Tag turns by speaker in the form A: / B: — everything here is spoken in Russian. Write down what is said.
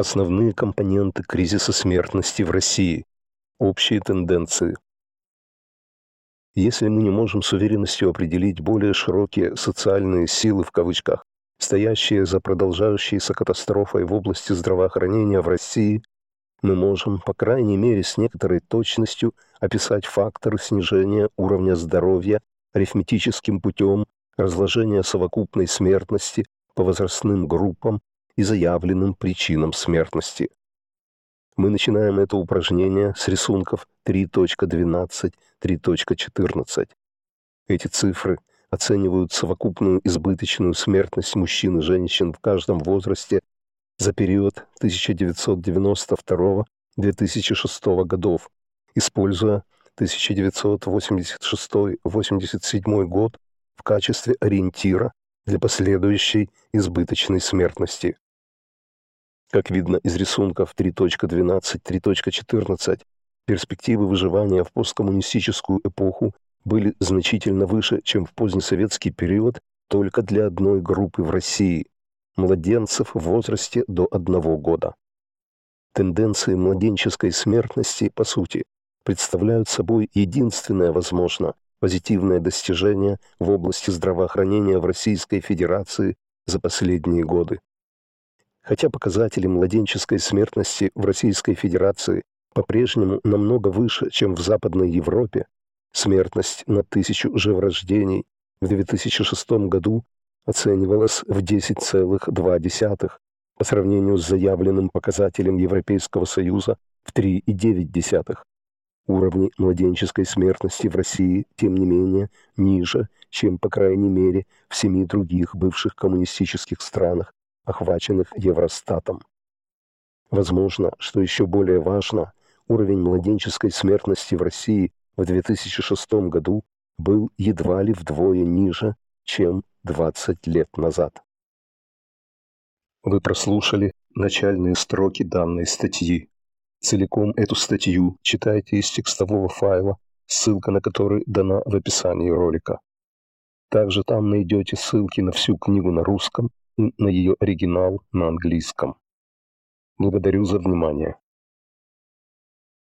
A: Основные компоненты кризиса смертности в России. Общие тенденции. Если мы не можем с уверенностью определить более широкие «социальные силы» в кавычках, стоящие за продолжающейся катастрофой в области здравоохранения в России, мы можем, по крайней мере, с некоторой точностью описать факторы снижения уровня здоровья арифметическим путем разложения совокупной смертности по возрастным группам и заявленным причинам смертности. Мы начинаем это упражнение с рисунков 3.12, 3.14. Эти цифры оценивают совокупную избыточную смертность мужчин и женщин в каждом возрасте за период 1992-2006 годов, используя 1986-87 год в качестве ориентира для последующей избыточной смертности. Как видно из рисунков 3.12, 3.14, перспективы выживания в посткоммунистическую эпоху были значительно выше, чем в позднесоветский период только для одной группы в России – младенцев в возрасте до одного года. Тенденции младенческой смертности, по сути, представляют собой единственное, возможно, позитивное достижение в области здравоохранения в Российской Федерации за последние годы. Хотя показатели младенческой смертности в Российской Федерации по-прежнему намного выше, чем в Западной Европе, смертность на тысячу живорождений в 2006 году оценивалась в 10,2 по сравнению с заявленным показателем Европейского Союза в 3,9. Уровни младенческой смертности в России, тем не менее, ниже, чем, по крайней мере, в семи других бывших коммунистических странах охваченных Евростатом. Возможно, что еще более важно, уровень младенческой смертности в России в 2006 году был едва ли вдвое ниже, чем 20 лет назад. Вы прослушали начальные строки данной статьи. Целиком эту статью читайте из текстового файла, ссылка на который дана в описании ролика. Также там найдете ссылки на всю книгу на русском на ее оригинал на английском. Благодарю за внимание.